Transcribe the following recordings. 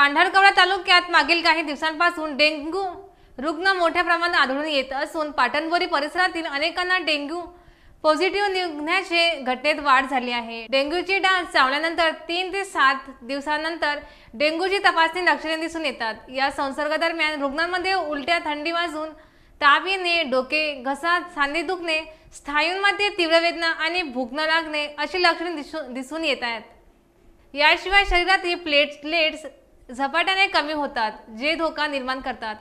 पांढरकवडा तालुक्यात मागील काही दिवसांपासून डेंग्यू रुग्ण मोठ्या प्रमाणात आढळून येत असून पाटणबोरी परिसरातील अनेकांना डेंग्यू पॉझिटिव्ह निघण्याचे घटनेत वाढ झाली आहे डेंग्यूची डास चावल्यानंतर तीन ते सात दिवसानंतर डेंग्यूची तपासणी लक्षणे दिसून येतात या संसर्गादरम्यान रुग्णांमध्ये उलट्या थंडी वाजून ताप येणे डोके घसा सांधे दुखणे स्थायूंमध्ये तीव्र वेदना आणि भुकणं लागणे अशी लक्षणे दिसून दिसून येत आहेत याशिवाय शरीरातील प्लेटलेट्स झपाट्याने कमी होतात जे धोका निर्माण करतात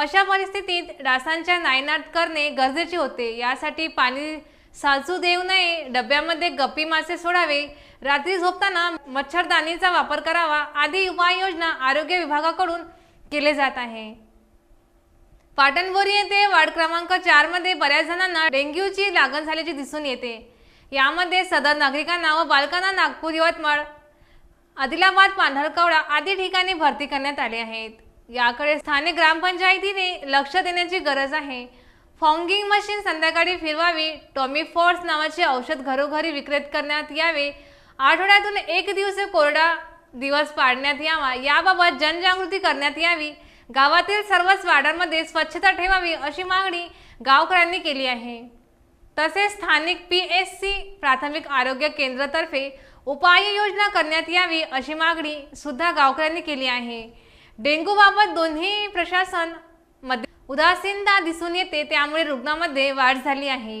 अशा परिस्थितीत डासांच्या नायनाट करणे गरजेचे होते यासाठी पाणी साचू देऊ नये डब्यामध्ये गप्पी मासे सोडावे रात्री झोपताना मच्छरदाणीचा वापर करावा आदी उपाययोजना आरोग्य विभागाकडून केले जात आहे पाटणबोरी येथे वार्ड क्रमांक मध्ये बऱ्याच जणांना डेंग्यूची लागण झाल्याचे दिसून येते यामध्ये सदर नागरिकांना व बालकांना नागपूर यवतमाळ आदिलाबाद पांढरकवडा आदी ठिकाणी भरती करण्यात आले आहेत याकडे स्थानिक ग्रामपंचायतीने लक्ष देण्याची गरज आहे फॉंगिंग मशीन संध्याकाळी फिरवावी टॉमी फोर्स नावाचे औषध घरोघरी विक्रेत करण्यात यावे आठवड्यातून एक दिवस कोरडा दिवस पाडण्यात यावा याबाबत जनजागृती करण्यात यावी गावातील सर्वच वाड्यांमध्ये स्वच्छता ठेवावी अशी मागणी गावकऱ्यांनी केली आहे तसेच स्थानिक पी एस सी प्राथमिक आरोग्य केंद्रातर्फे उपाययोजना करण्यात यावी अशी मागणी सुद्धा गावकऱ्यांनी केली आहे डेंग्यूबाबत दोन्ही प्रशासन मध्ये उदासीनता दिसून येते त्यामुळे रुग्णामध्ये वाढ झाली आहे